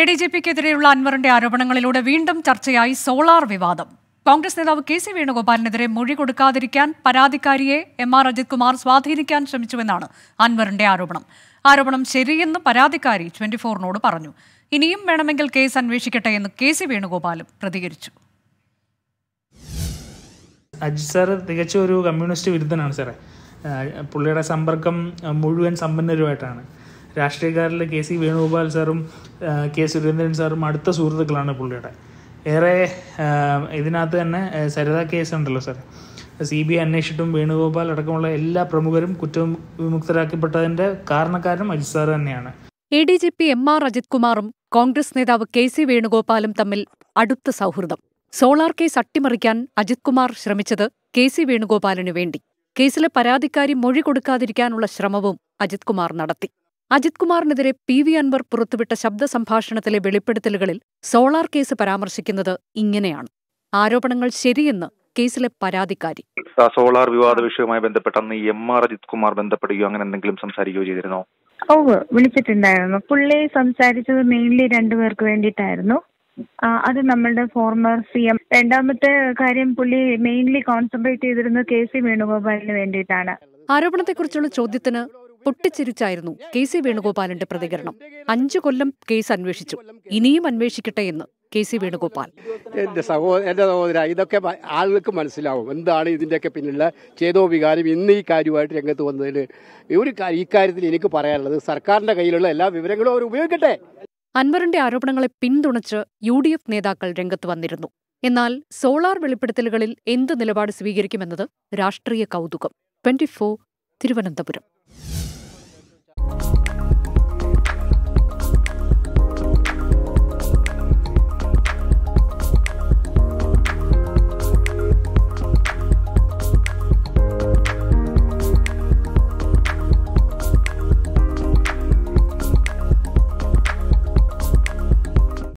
A D G പിക്കെതിരെയുള്ള അൻവറിന്റെ ആരോപണങ്ങളിലൂടെ വീണ്ടും ചർച്ചയായി സോളാർ വിവാദം കോൺഗ്രസ് നേതാവ് കെ സി വേണുഗോപാലിനെതിരെ മൊഴി കൊടുക്കാതിരിക്കാൻ പരാതിക്കാരിയെ എം ആർ അജിത് കുമാർ സ്വാധീനിക്കാൻ ശ്രമിച്ചുവെന്നാണ് അൻവറിന്റെ ആരോപണം ആരോപണം ശരിയെന്ന് പരാതിക്കാരി ട്വന്റി ഫോറിനോട് പറഞ്ഞു ഇനിയും വേണമെങ്കിൽ കേസ് അന്വേഷിക്കട്ടെ എന്ന് കെ സി വേണുഗോപാലും പ്രതികരിച്ചു അജിത് സാർ ഒരു കമ്മ്യൂണിസ്റ്റ് വിരുദ്ധനാണ് സാറേ പുള്ളിയുടെ സമ്പർക്കം മുഴുവൻ സമ്പന്നരുമായിട്ടാണ് രാഷ്ട്രീയക്കാരിൽ കെ സി വേണുഗോപാൽ സാറും കെ സുരേന്ദ്രൻ സാറും അടുത്ത സുഹൃത്തുക്കളാണ് പുള്ളിയുടെ ഏറെ ഇതിനകത്ത് തന്നെ സരിത കേസുണ്ടല്ലോ സാർ സി ബി ഐ അന്വേഷിച്ചിട്ടും വേണുഗോപാൽ അടക്കമുള്ള എല്ലാ പ്രമുഖരും കുറ്റം വിമുക്തരാക്കപ്പെട്ടതിന്റെ കാരണക്കാരും അജിത് സാർ തന്നെയാണ് A D G P M R Ajith കുമാറും കോൺഗ്രസ് നേതാവ് കെ സി വേണുഗോപാലും തമ്മിൽ അടുത്ത സൗഹൃദം സോളാർ കേസ് അട്ടിമറിക്കാൻ അജിത് കുമാർ ശ്രമിച്ചത് കെ സി വേണുഗോപാലിനു വേണ്ടി കേസിലെ പരാതിക്കാരി മൊഴി കൊടുക്കാതിരിക്കാനുള്ള ശ്രമവും അജിത് കുമാർ നടത്തി അജിത് കുമാറിനെതിരെ പി വി അൻവർ പുറത്തുവിട്ട ശബ്ദ സംഭാഷണത്തിലെ വെളിപ്പെടുത്തലുകളിൽ സോളാർ കേസ് പരാമർശിക്കുന്നത് ഇങ്ങനെയാണ് ആരോപണങ്ങൾ ശരിയെന്ന് കേസിലെ പരാതിക്കാരി സോളാർ വിവാദ വിഷയവുമായി ബന്ധപ്പെട്ട് അന്ന് എം ആർ അജിത് കുമാർ ബന്ധപ്പെടുകയോ അങ്ങനെ എന്തെങ്കിലും സംസാരിക്കുകയോ ചെയ്തിരുന്നോ ഓ വിളിച്ചിട്ടുണ്ടായിരുന്നു പുള്ളി സംസാരിച്ചത് മെയിൻലി രണ്ടുപേർക്ക് വേണ്ടിയിട്ടായിരുന്നു അത് നമ്മളുടെ ഫോർമർ സി എം രണ്ടാമത്തെ കാര്യം പുള്ളി മെയിൻലി കോൺസെൻട്രേറ്റ് ചെയ്തിരുന്നത് കെ സി വേണുഗോപാലിന് വേണ്ടിയിട്ടാണ് ആരോപണത്തെക്കുറിച്ചുള്ള ചോദ്യത്തിന് പൊട്ടിച്ചിരിച്ചായിരുന്നു കെ സി വേണുഗോപാലിന്റെ പ്രതികരണം അഞ്ചു കൊല്ലം കേസ് അന്വേഷിച്ചു ഇനിയും അന്വേഷിക്കട്ടെ എന്ന് കെ സി വേണുഗോപാൽ എന്റെ സഹോദര എന്റെ സഹോദര ഇതൊക്കെ ആളുകൾക്ക് മനസ്സിലാവും എന്താണ് ഇതിന്റെയൊക്കെ പിന്നിലുള്ള ചേതോ വികാരം ഇന്ന് ഈ കാര്യമായിട്ട് രംഗത്ത് വന്നതിന് ഒരു ഇക്കാര്യത്തിൽ എനിക്ക് പറയാനുള്ളത് സർക്കാരിന്റെ കയ്യിലുള്ള എല്ലാ വിവരങ്ങളും അവർ ഉപയോഗിക്കട്ടെ അൻവറിന്റെ ആരോപണങ്ങളെ പിന്തുണച്ച് യു ഡി എഫ് നേതാക്കൾ രംഗത്ത് വന്നിരുന്നു എന്നാൽ സോളാർ വെളിപ്പെടുത്തലുകളിൽ എന്ത് നിലപാട് സ്വീകരിക്കുമെന്നത് രാഷ്ട്രീയ കൗതുകം ട്വന്റി തിരുവനന്തപുരം